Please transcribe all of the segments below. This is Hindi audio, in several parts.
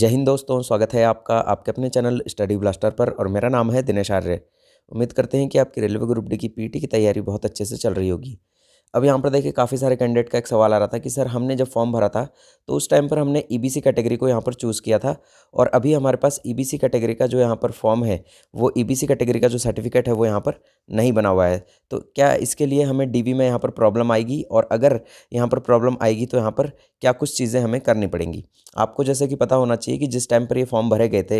जय हिंद दोस्तों स्वागत है आपका आपके अपने चैनल स्टडी ब्लास्टर पर और मेरा नाम है दिनेश आर्य उम्मीद करते हैं कि आपकी रेलवे ग्रुप डी की पीटी की तैयारी बहुत अच्छे से चल रही होगी अब यहाँ पर देखिए काफ़ी सारे कैंडिडेट का एक सवाल आ रहा था कि सर हमने जब फॉर्म भरा था तो उस टाइम पर हमने ईबीसी e कैटेगरी को यहाँ पर चूज़ किया था और अभी हमारे पास ईबीसी e कैटेगरी का जो यहाँ पर फॉर्म है वो ईबीसी e कैटेगरी का जो सर्टिफिकेट है वो यहाँ पर नहीं बना हुआ है तो क्या इसके लिए हमें डी में यहाँ पर प्रॉब्लम आएगी और अगर यहाँ पर प्रॉब्लम आएगी तो यहाँ पर क्या कुछ चीज़ें हमें करनी पड़ेंगी आपको जैसे कि पता होना चाहिए कि जिस टाइम पर ये फॉर्म भरे गए थे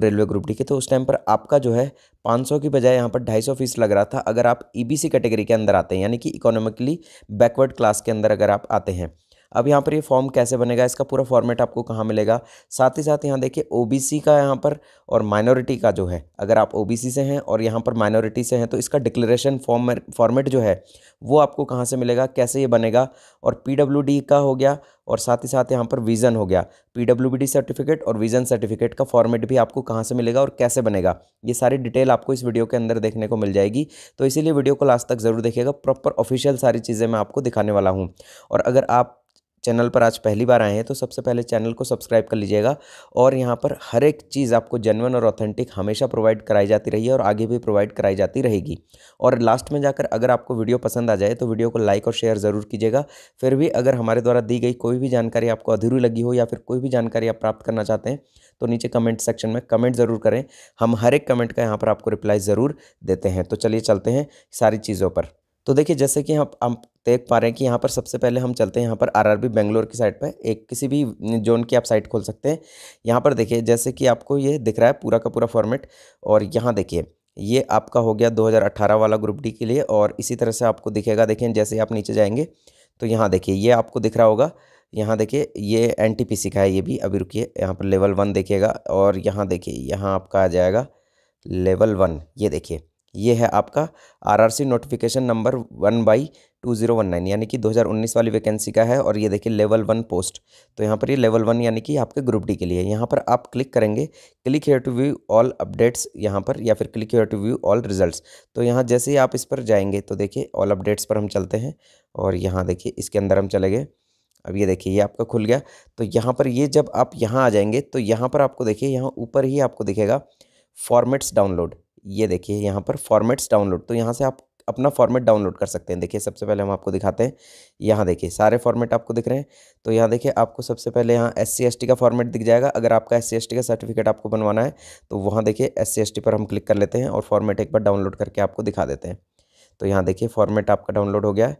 रेलवे ग्रुप डी के तो उस टाइम पर आपका जो है 500 की बजाय यहाँ पर 250 फीस लग रहा था अगर आप ईबीसी e कैटेगरी के अंदर आते हैं यानी कि इकोनॉमिकली बैकवर्ड क्लास के अंदर अगर आप आते हैं अब यहाँ पर ये फॉर्म कैसे बनेगा इसका पूरा फॉर्मेट आपको कहाँ मिलेगा साथ ही साथ यहाँ देखिए ओबीसी का यहाँ पर और माइनॉरिटी का जो है अगर आप ओबीसी से हैं और यहाँ पर माइनॉरिटी से हैं तो इसका डिक्लेरेशन फॉर्म फॉर्मेट जो है वो आपको कहाँ से मिलेगा कैसे ये बनेगा और पी का हो गया और साथ ही साथ यहाँ पर विज़न हो गया पी सर्टिफिकेट और विज़न सर्टिफिकेट का फॉर्मेट भी आपको कहाँ से मिलेगा और कैसे बनेगा ये सारी डिटेल आपको इस वीडियो के अंदर देखने को मिल जाएगी तो इसीलिए वीडियो को लास्ट तक ज़रूर देखिएगा प्रॉपर ऑफिशियल सारी चीज़ें मैं आपको दिखाने वाला हूँ और अगर आप चैनल पर आज पहली बार आए हैं तो सबसे पहले चैनल को सब्सक्राइब कर लीजिएगा और यहाँ पर हर एक चीज़ आपको जेनवन और ऑथेंटिक हमेशा प्रोवाइड कराई जाती रही है और आगे भी प्रोवाइड कराई जाती रहेगी और लास्ट में जाकर अगर आपको वीडियो पसंद आ जाए तो वीडियो को लाइक और शेयर ज़रूर कीजिएगा फिर भी अगर हमारे द्वारा दी गई कोई भी जानकारी आपको अधूरी लगी हो या फिर कोई भी जानकारी आप प्राप्त करना चाहते हैं तो नीचे कमेंट सेक्शन में कमेंट ज़रूर करें हम हर एक कमेंट का यहाँ पर आपको रिप्लाई ज़रूर देते हैं तो चलिए चलते हैं सारी चीज़ों पर तो देखिए जैसे कि हम आप देख पा रहे हैं कि यहाँ पर सबसे पहले हम चलते हैं यहाँ पर आरआरबी बेंगलोर की साइड पर एक किसी भी जोन की आप साइट खोल सकते हैं यहाँ पर देखिए जैसे कि आपको ये दिख रहा है पूरा का पूरा फॉर्मेट और यहाँ देखिए ये आपका हो गया 2018 वाला ग्रुप डी के लिए और इसी तरह से आपको दिखेगा देखें जैसे आप नीचे जाएंगे तो यहाँ देखिए ये आपको दिख रहा होगा यहाँ देखिए ये एन का है ये भी अभी रुकिए यहाँ पर लेवल वन देखिएगा और यहाँ देखिए यहाँ आपका आ जाएगा लेवल वन ये देखिए ये है आपका RRC notification number one by two zero one nine यानी कि 2019 वाली वैकेंसी का है और ये देखिए लेवल वन पोस्ट तो यहाँ पर ये लेवल वन यानी कि आपके ग्रुप डी के लिए यहाँ पर आप क्लिक करेंगे click here to view all updates यहाँ पर या फिर click here to view all result तो यहाँ जैसे ही आप इस पर जाएंगे तो देखिए ऑल अपडेट्स पर हम चलते हैं और यहाँ देखिए इसके अंदर हम चले गए अब ये देखिए ये आपका खुल गया तो यहाँ पर ये जब आप यहाँ आ जाएंगे तो यहाँ पर आपको देखिए यहाँ ऊपर ही आपको दिखेगा फॉर्मेट्स डाउनलोड ये देखिए यहाँ पर फॉर्मेट्स डाउनलोड तो यहाँ से आप अपना फॉर्मेट डाउनलोड कर सकते हैं देखिए सबसे पहले हम आपको दिखाते हैं यहाँ देखिए सारे फॉर्मेट आपको दिख रहे हैं तो यहाँ देखिए आपको सबसे पहले यहाँ एस सी का फॉर्मेट दिख जाएगा अगर आपका एस सी का सर्टिफिकेट आपको बनवाना है तो वहाँ देखिए एस सी पर हम क्लिक कर लेते हैं और फॉर्मेट एक बार डाउनलोड करके आपको दिखा देते हैं तो यहाँ देखिए फॉर्मेट आपका डाउनलोड हो गया है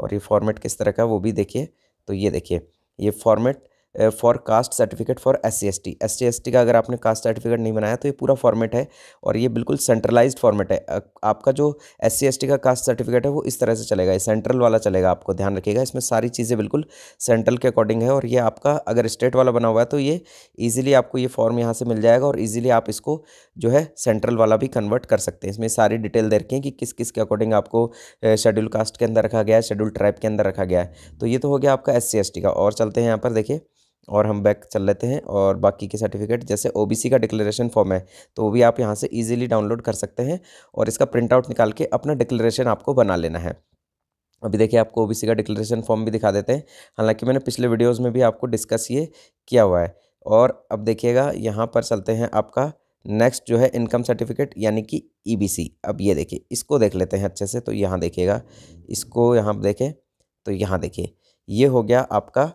और ये फॉर्मेट किस तरह का वो भी देखिए तो ये देखिए ये format for caste certificate for S C S T S C S T का अगर आपने कास्ट सर्टिफिकेट नहीं बनाया तो ये पूरा फॉर्मेट है और ये बिल्कुल सेंट्रलाइज्ड फॉर्मेट है आपका जो एस सी एस टी का कास्ट सर्टिफिकेट है वो इस तरह से चलेगा सेंट्रल वाला चलेगा आपको ध्यान रखिएगा इसमें सारी चीज़ें बिल्कुल सेंट्रल के अकॉर्डिंग है और ये आपका अगर स्टेट वाला बना हुआ है तो ये ईजिली आपको ये फॉर्म यहाँ से मिल जाएगा और ईजिली आप इसको जो है सेंट्रल वाला भी कन्वर्ट कर सकते हैं इसमें सारी डिटेल दे रखी है कि किस किस के अकॉर्डिंग आपको शेड्यूल कास्ट के अंदर रखा गया है शेड्यूल ट्राइब के अंदर रखा गया है तो ये तो हो गया आपका एस सी का और चलते हैं यहाँ पर देखिए और हम बैक चल लेते हैं और बाकी के सर्टिफिकेट जैसे ओबीसी का डिक्लेरेशन फॉर्म है तो वो भी आप यहाँ से ईजिली डाउनलोड कर सकते हैं और इसका प्रिंट आउट निकाल के अपना डिक्लेरेशन आपको बना लेना है अभी देखिए आपको ओबीसी का डिक्लेरेशन फॉर्म भी दिखा देते हैं हालांकि मैंने पिछले वीडियोज़ में भी आपको डिस्कस ये किया हुआ है और अब देखिएगा यहाँ पर चलते हैं आपका नेक्स्ट जो है इनकम सर्टिफिकेट यानी कि ई e अब ये देखिए इसको देख लेते हैं अच्छे से तो यहाँ देखिएगा इसको यहाँ देखें तो यहाँ देखिए ये हो गया आपका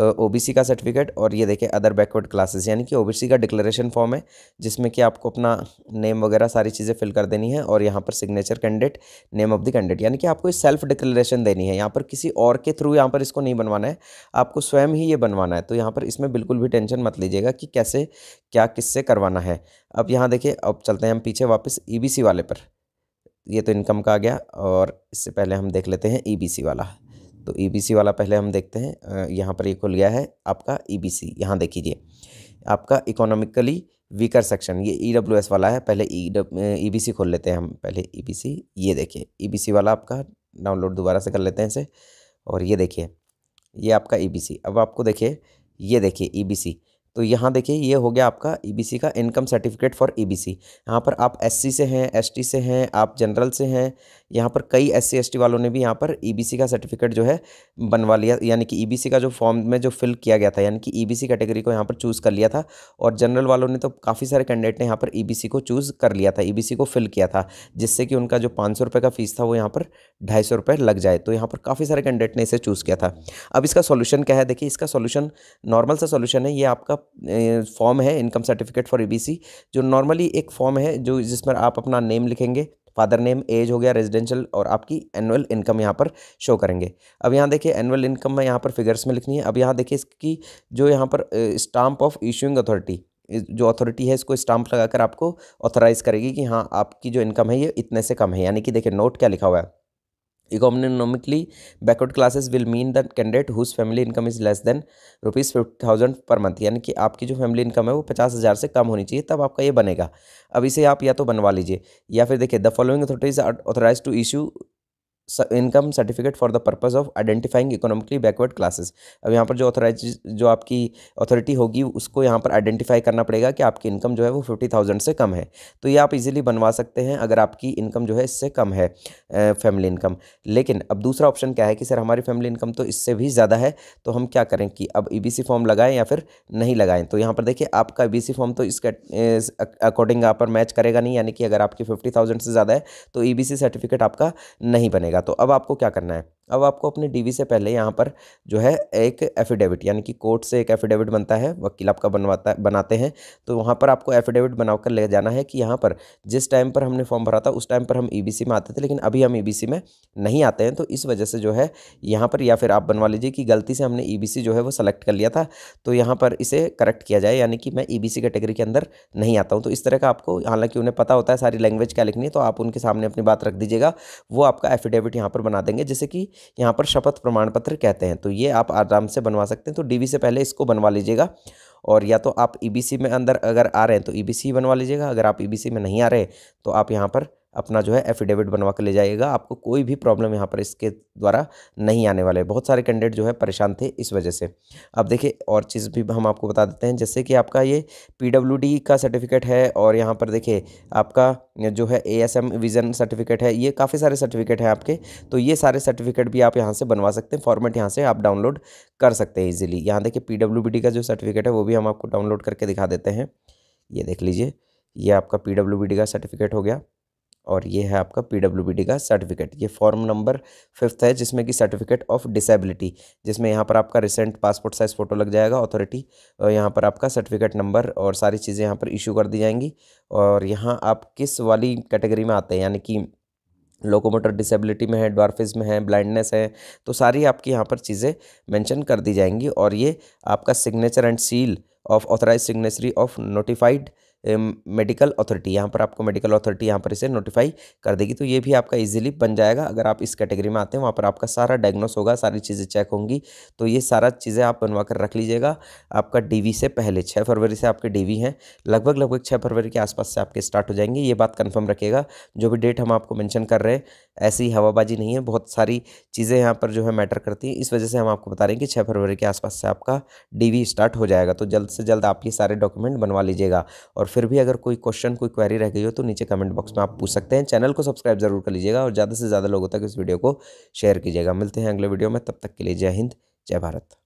ओबीसी का सर्टिफिकेट और ये देखें अदर बैकवर्ड क्लासेस यानी कि ओ का डिक्लेरेशन फॉर्म है जिसमें कि आपको अपना नेम वगैरह सारी चीज़ें फिल कर देनी है और यहाँ पर signature candidate name of the candidate यानी कि आपको सेल्फ डिक्लेरेशन देनी है यहाँ पर किसी और के थ्रू यहाँ पर इसको नहीं बनवाना है आपको स्वयं ही ये बनवाना है तो यहाँ पर इसमें बिल्कुल भी टेंशन मत लीजिएगा कि कैसे क्या किससे करवाना है अब यहाँ देखिए अब चलते हैं हम पीछे वापस ई e वाले पर ये तो इनकम का आ गया और इससे पहले हम देख लेते हैं ई e वाला तो ई e वाला पहले हम देखते हैं यहाँ पर ये खुल गया है आपका ई बी सी यहाँ देख लीजिए आपका इकोनॉमिकली वीकर सेक्शन ये ई डब्ल्यू एस वाला है पहले ई बी सी खोल लेते हैं हम पहले ई बी सी ये देखिए ई बी सी वाला आपका डाउनलोड दोबारा से कर लेते हैं इसे और ये देखिए ये आपका ई बी सी अब आपको देखिए ये देखिए ई बी सी तो यहाँ देखिए ये हो गया आपका ई e का income certificate for E B यहाँ पर आप एस से हैं एस से हैं आप जनरल से हैं यहाँ पर कई एस सी वालों ने भी यहाँ पर ई e का सर्टिफिकेट जो है बनवा लिया यानी कि ई e का जो फॉर्म में जो फिल किया गया था यानी कि ई e कैटेगरी को यहाँ पर चूज़ कर लिया था और जनरल वालों ने तो काफ़ी सारे कैंडिडेट ने यहाँ पर ई को चूज़ कर लिया था ई को फिल किया था जिससे कि उनका जो पाँच सौ का फ़ीस था वो यहाँ पर ढाई सौ लग जाए तो यहाँ पर काफ़ी सारे कैंडिडेट ने इसे चूज़ किया था अब इसका सोल्यूशन क्या है देखिए इसका सोल्यूशन नॉर्मल सा सोल्यूशन है ये आपका फॉर्म है इनकम सर्टिफिकेट फॉर ई जो नॉर्मली एक फॉर्म है जो जिसमें आप अपना नेम लिखेंगे फादर नेम एज हो गया रेजिडेंशियल और आपकी एनुअल इनकम यहाँ पर शो करेंगे अब यहाँ देखिए एनुअल इनकम में यहाँ पर फिगर्स में लिखनी है अब यहाँ देखिए इसकी जो यहाँ पर स्टाम्प ऑफ इशूइंग अथॉरिटी जो अथॉरिटी है इसको स्टाम्प लगाकर आपको ऑथोराइज़ करेगी कि हाँ आपकी जो इनकम है ये इतने से कम है यानी कि देखिए नोट क्या लिखा हुआ है backward classes will mean the candidate whose family income is less than rupees fifty thousand per month यानी कि आपकी जो फैमिली इनकम है वो पचास हज़ार से कम होनी चाहिए तब आपका ये बनेगा अब इसे आप या तो बनवा लीजिए या फिर देखिए the following authorities are authorise to issue income certificate for the purpose of identifying economically backward classes अब यहाँ पर जो ऑथोराइज जो आपकी अथॉरिटी होगी उसको यहाँ पर आइडेंटिफाई करना पड़ेगा कि आपकी इनकम जो है वो फिफ्टी थाउजेंड से कम है तो ये आप इजीली बनवा सकते हैं अगर आपकी इनकम जो है इससे कम है फैमिली इनकम लेकिन अब दूसरा ऑप्शन क्या है कि सर हमारी फैमिली इनकम तो इससे भी ज़्यादा है तो हम क्या करें कि अब ई बी सी फॉर्म लगाएं या फिर नहीं लगाएं तो यहाँ पर देखिए आपका ई बी सी फॉर्म तो इसके अकॉर्डिंग यहाँ पर मैच करेगा नहीं यानी कि अगर आपकी फिफ्टी थाउजेंड से ज़्यादा है तो ई बी सी सर्टिफिकेट आपका नहीं बनेगा बनेगा तो अब आपको क्या करना है अब आपको अपने डीवी से पहले यहाँ पर जो है एक एफिडेविट यानी कि कोर्ट से एक एफिडेविट बनता है वकील आपका बनवाता बनाते हैं तो वहाँ पर आपको एफिडेविट बनाकर ले जाना है कि यहाँ पर जिस टाइम पर हमने फॉर्म भरा था उस टाइम पर हम ईबीसी e में आते थे लेकिन अभी हम ईबीसी e में नहीं आते हैं तो इस वजह से जो है यहाँ पर या फिर आप बनवा लीजिए कि गलती से हमने ई e जो है वो सेलेक्ट कर लिया था तो यहाँ पर इसे करेक्ट किया जाए यानी कि मैं ई कैटेगरी के अंदर नहीं आता हूँ तो इस तरह का आपको हालांकि उन्हें पता होता है सारी लैंग्वेज क्या लिखनी है तो आप उनके सामने अपनी बात रख दीजिएगा वो आपका एफिडेविट यहाँ पर बना देंगे जैसे कि यहाँ पर शपथ प्रमाण पत्र कहते हैं तो ये आप आराम से बनवा सकते हैं तो डी से पहले इसको बनवा लीजिएगा और या तो आप ई e में अंदर अगर आ रहे हैं तो ई e बनवा लीजिएगा अगर आप ई e में नहीं आ रहे तो आप यहाँ पर अपना जो है एफिडेविट बनवा कर ले जाइएगा आपको कोई भी प्रॉब्लम यहाँ पर इसके द्वारा नहीं आने वाले बहुत सारे कैंडिडेट जो है परेशान थे इस वजह से अब देखिए और चीज़ भी हम आपको बता देते हैं जैसे कि आपका ये पी का सर्टिफिकेट है और यहाँ पर देखिए आपका जो है A S M vision certificate है ये काफ़ी सारे सर्टिफिकेट हैं आपके तो ये सारे सर्टिफिकेट भी आप यहाँ से बनवा सकते हैं फॉर्मेट यहाँ से आप डाउनलोड कर सकते हैं ईजिली यहाँ देखिए पी बी डी का जो सर्टिफिकेट है वो भी हम आपको डाउनलोड करके दिखा देते हैं ये देख लीजिए ये आपका पी डब्ल्यू बी डी का सर्टिफिकेट हो गया और ये है आपका पी का सर्टिफिकेट ये फॉर्म नंबर फिफ्थ है जिसमें कि सर्टिफिकेट ऑफ डिसेबिलिटी जिसमें यहाँ पर आपका रिसेंट पासपोर्ट साइज़ फ़ोटो लग जाएगा अथॉरिटी यहाँ पर आपका सर्टिफिकेट नंबर और सारी चीज़ें यहाँ पर इशू कर दी जाएंगी और यहाँ आप किस वाली कैटेगरी में आते हैं यानी कि लोकोमोटर डिसेबिलिटी में है डॉर्फिज में है ब्लाइंडनेस है तो सारी आपकी यहाँ पर चीज़ें मैंशन कर दी जाएंगी और ये आपका signature and seal of authorise signatory of notified medical authority यहाँ पर आपको मेडिकल अथॉरिटी यहाँ पर इसे नोटिफाई कर देगी तो ये भी आपका इजीली बन जाएगा अगर आप इस कैटेगरी में आते हैं वहाँ पर आपका सारा डायग्नोस होगा सारी चीज़ें चेक होंगी तो ये सारा चीज़ें आप बनवा कर रख लीजिएगा आपका डी से पहले छः फरवरी से आपके डी हैं लगभग लगभग छः फरवरी के आसपास से आपके स्टार्ट हो जाएंगे ये बात कन्फर्म रखेगा जो भी डेट हम आपको मैंशन कर रहे हैं ऐसी हवाबाजी नहीं है बहुत सारी चीज़ें यहाँ पर जो है मैटर करती हैं इस वजह से हम आपको बता रहे हैं कि छः फरवरी के आसपास से आपका डी स्टार्ट हो जाएगा तो जल्द से जल्द आप ये सारे डॉक्यूमेंट बनवा लीजिएगा और फिर भी अगर कोई क्वेश्चन कोई क्वेरी रह गई हो तो नीचे कमेंट बॉक्स में आप पूछ सकते हैं चैनल को सब्सक्राइब जरूर कर लीजिएगा और ज़्यादा से ज़्यादा लोगों तक इस वीडियो को शेयर कीजिएगा मिलते हैं अगले वीडियो में तब तक के लिए जय हिंद जय भारत